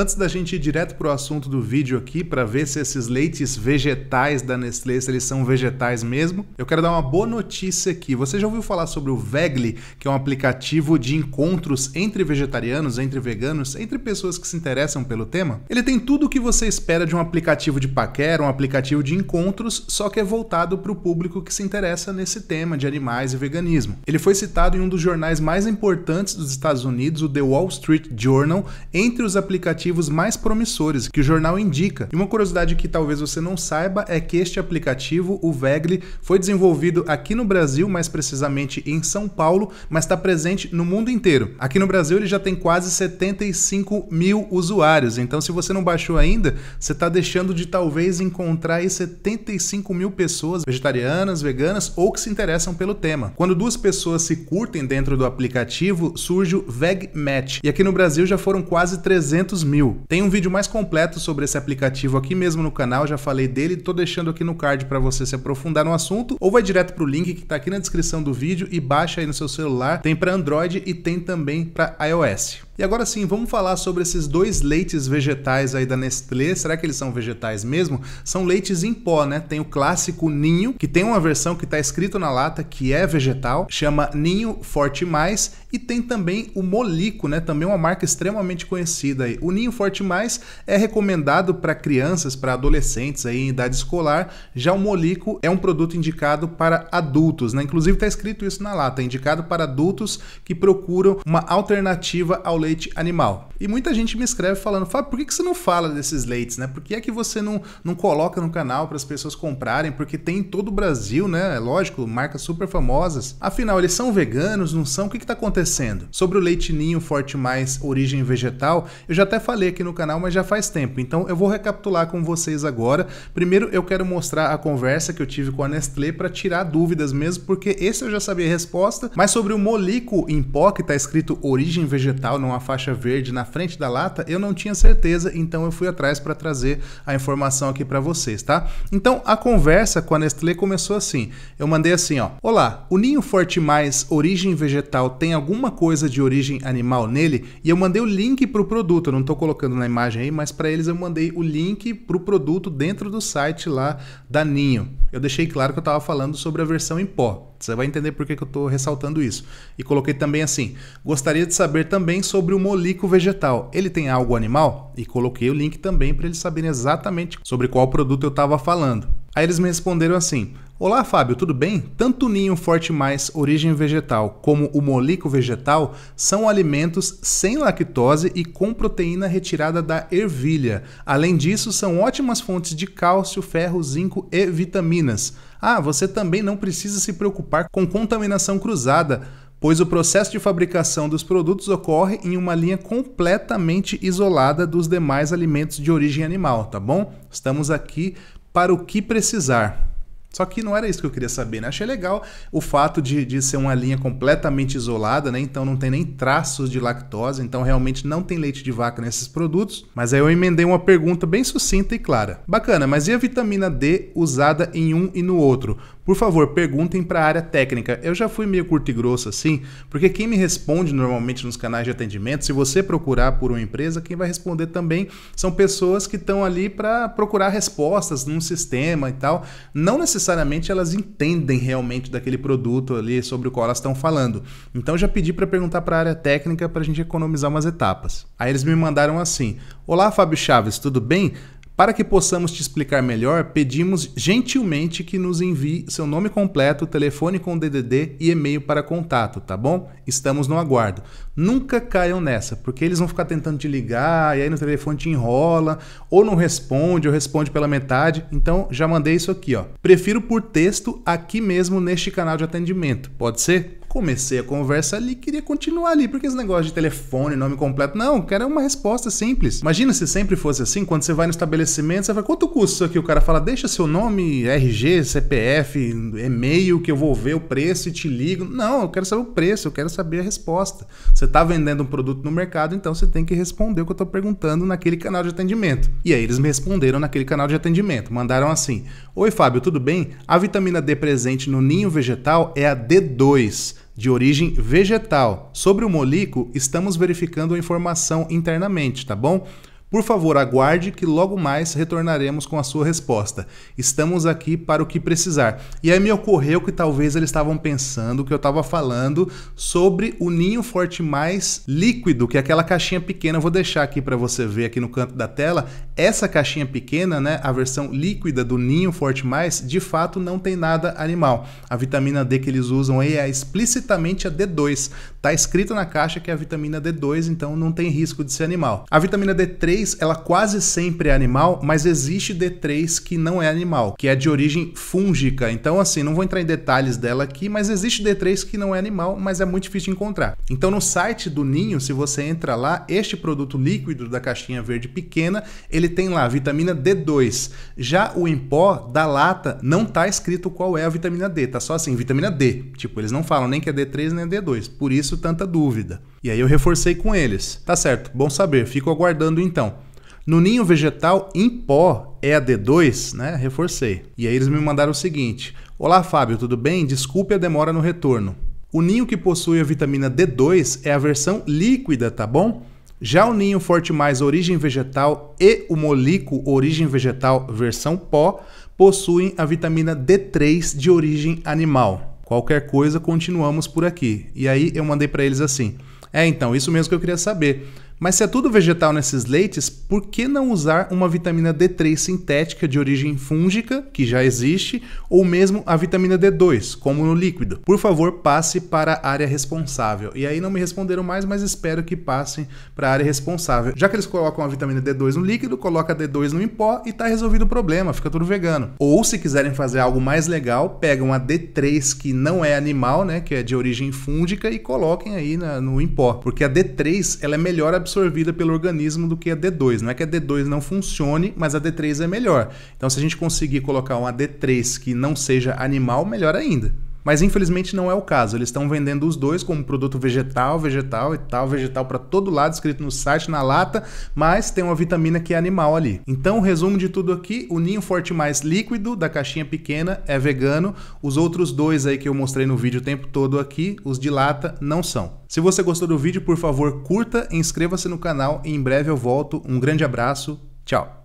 Antes da gente ir direto para o assunto do vídeo aqui, para ver se esses leites vegetais da Nestlé, se eles são vegetais mesmo, eu quero dar uma boa notícia aqui. Você já ouviu falar sobre o Vegli, que é um aplicativo de encontros entre vegetarianos, entre veganos, entre pessoas que se interessam pelo tema? Ele tem tudo o que você espera de um aplicativo de paquera, um aplicativo de encontros, só que é voltado para o público que se interessa nesse tema de animais e veganismo. Ele foi citado em um dos jornais mais importantes dos Estados Unidos, o The Wall Street Journal, entre os aplicativos aplicativos mais promissores que o jornal indica. E uma curiosidade que talvez você não saiba é que este aplicativo, o Vegli, foi desenvolvido aqui no Brasil, mais precisamente em São Paulo, mas está presente no mundo inteiro. Aqui no Brasil ele já tem quase 75 mil usuários, então se você não baixou ainda, você está deixando de talvez encontrar aí 75 mil pessoas vegetarianas, veganas ou que se interessam pelo tema. Quando duas pessoas se curtem dentro do aplicativo, surge o Veg Match. E aqui no Brasil já foram quase 300 mil mil. Tem um vídeo mais completo sobre esse aplicativo aqui mesmo no canal, já falei dele, tô deixando aqui no card para você se aprofundar no assunto, ou vai direto pro link que tá aqui na descrição do vídeo e baixa aí no seu celular. Tem para Android e tem também para iOS. E agora sim, vamos falar sobre esses dois leites vegetais aí da Nestlé. Será que eles são vegetais mesmo? São leites em pó, né? Tem o clássico Ninho, que tem uma versão que está escrito na lata que é vegetal, chama Ninho Forte Mais, e tem também o Molico, né? Também uma marca extremamente conhecida aí. O Ninho Forte Mais é recomendado para crianças, para adolescentes aí em idade escolar. Já o Molico é um produto indicado para adultos, né? Inclusive está escrito isso na lata, indicado para adultos que procuram uma alternativa ao leite leite animal. E muita gente me escreve falando, Fábio, por que, que você não fala desses leites, né? Por que é que você não, não coloca no canal para as pessoas comprarem? Porque tem em todo o Brasil, né? É lógico, marcas super famosas. Afinal, eles são veganos, não são? O que está acontecendo? Sobre o leite ninho forte mais origem vegetal, eu já até falei aqui no canal, mas já faz tempo. Então eu vou recapitular com vocês agora. Primeiro, eu quero mostrar a conversa que eu tive com a Nestlé para tirar dúvidas mesmo, porque esse eu já sabia a resposta, mas sobre o molico em pó, que está escrito origem vegetal, não uma faixa verde na frente da lata, eu não tinha certeza, então eu fui atrás para trazer a informação aqui para vocês, tá? Então a conversa com a Nestlé começou assim. Eu mandei assim, ó: "Olá, o ninho Forte Mais origem vegetal tem alguma coisa de origem animal nele?" E eu mandei o link para o produto, eu não estou colocando na imagem aí, mas para eles eu mandei o link para o produto dentro do site lá da Ninho. Eu deixei claro que eu estava falando sobre a versão em pó. Você vai entender por que, que eu estou ressaltando isso. E coloquei também assim: gostaria de saber também sobre o molico vegetal. Ele tem algo animal? E coloquei o link também para eles saberem exatamente sobre qual produto eu estava falando. Aí eles me responderam assim: Olá, Fábio, tudo bem? Tanto o ninho forte mais origem vegetal como o molico vegetal são alimentos sem lactose e com proteína retirada da ervilha. Além disso, são ótimas fontes de cálcio, ferro, zinco e vitaminas. Ah, você também não precisa se preocupar com contaminação cruzada pois o processo de fabricação dos produtos ocorre em uma linha completamente isolada dos demais alimentos de origem animal, tá bom? Estamos aqui para o que precisar. Só que não era isso que eu queria saber, né? Achei legal o fato de, de ser uma linha completamente isolada, né? Então não tem nem traços de lactose, então realmente não tem leite de vaca nesses produtos. Mas aí eu emendei uma pergunta bem sucinta e clara. Bacana, mas e a vitamina D usada em um e no outro? Por favor, perguntem para a área técnica. Eu já fui meio curto e grosso assim, porque quem me responde normalmente nos canais de atendimento, se você procurar por uma empresa, quem vai responder também são pessoas que estão ali para procurar respostas num sistema e tal. Não necessariamente necessariamente elas entendem realmente daquele produto ali sobre o qual elas estão falando. Então já pedi para perguntar para a área técnica para a gente economizar umas etapas. Aí eles me mandaram assim: Olá, Fábio Chaves, tudo bem? Para que possamos te explicar melhor, pedimos gentilmente que nos envie seu nome completo, telefone com DDD e e-mail para contato, tá bom? Estamos no aguardo. Nunca caiam nessa, porque eles vão ficar tentando te ligar e aí no telefone te enrola, ou não responde, ou responde pela metade. Então já mandei isso aqui, ó. Prefiro por texto aqui mesmo neste canal de atendimento. Pode ser? comecei a conversa ali, queria continuar ali, porque esse negócio de telefone, nome completo, não, cara, é uma resposta simples. Imagina se sempre fosse assim, quando você vai no estabelecimento, você vai, quanto custa isso aqui? O cara fala, deixa seu nome, RG, CPF, e-mail, que eu vou ver o preço e te ligo. Não, eu quero saber o preço, eu quero saber a resposta. Você está vendendo um produto no mercado, então você tem que responder o que eu estou perguntando naquele canal de atendimento. E aí eles me responderam naquele canal de atendimento, mandaram assim, Oi Fábio, tudo bem? A vitamina D presente no ninho vegetal é a D2 de origem vegetal. Sobre o molico, estamos verificando a informação internamente, tá bom? Por favor, aguarde que logo mais retornaremos com a sua resposta. Estamos aqui para o que precisar. E aí me ocorreu que talvez eles estavam pensando que eu estava falando sobre o ninho forte mais líquido, que é aquela caixinha pequena. Eu vou deixar aqui para você ver aqui no canto da tela. Essa caixinha pequena, né, a versão líquida do ninho forte mais, de fato não tem nada animal. A vitamina D que eles usam aí é explicitamente a D2. Tá escrito na caixa que é a vitamina D2, então não tem risco de ser animal. A vitamina D3 ela quase sempre é animal, mas existe D3 que não é animal, que é de origem fúngica. Então, assim, não vou entrar em detalhes dela aqui, mas existe D3 que não é animal, mas é muito difícil de encontrar. Então, no site do Ninho, se você entra lá, este produto líquido da caixinha verde pequena, ele tem lá vitamina D2. Já o em pó da lata não tá escrito qual é a vitamina D, tá só assim, vitamina D. Tipo, eles não falam nem que é D3 nem é D2, por isso tanta dúvida. E aí eu reforcei com eles. Tá certo, bom saber, fico aguardando então. No ninho vegetal em pó é a D2, né? Reforcei. E aí eles me mandaram o seguinte: Olá, Fábio, tudo bem? Desculpe a demora no retorno. O ninho que possui a vitamina D2 é a versão líquida, tá bom? Já o ninho forte mais origem vegetal e o molico origem vegetal versão pó possuem a vitamina D3 de origem animal. Qualquer coisa, continuamos por aqui. E aí eu mandei para eles assim: É, então, isso mesmo que eu queria saber. Mas se é tudo vegetal nesses leites, por que não usar uma vitamina D3 sintética de origem fúngica, que já existe, ou mesmo a vitamina D2, como no líquido? Por favor, passe para a área responsável. E aí não me responderam mais, mas espero que passem para a área responsável. Já que eles colocam a vitamina D2 no líquido, coloca a D2 no em pó e está resolvido o problema, fica tudo vegano. Ou se quiserem fazer algo mais legal, pegam a D3 que não é animal, né, que é de origem fúngica e coloquem aí na, no em pó, porque a D3 ela é melhor absorvida absorvida pelo organismo do que a D2. Não é que a D2 não funcione, mas a D3 é melhor. Então, se a gente conseguir colocar uma D3 que não seja animal, melhor ainda. Mas infelizmente não é o caso. Eles estão vendendo os dois como produto vegetal, vegetal e tal, vegetal para todo lado, escrito no site, na lata, mas tem uma vitamina que é animal ali. Então, resumo de tudo aqui: o Ninho Forte Mais líquido da caixinha pequena é vegano. Os outros dois aí que eu mostrei no vídeo o tempo todo aqui, os de lata, não são. Se você gostou do vídeo, por favor, curta, inscreva-se no canal e em breve eu volto. Um grande abraço, tchau!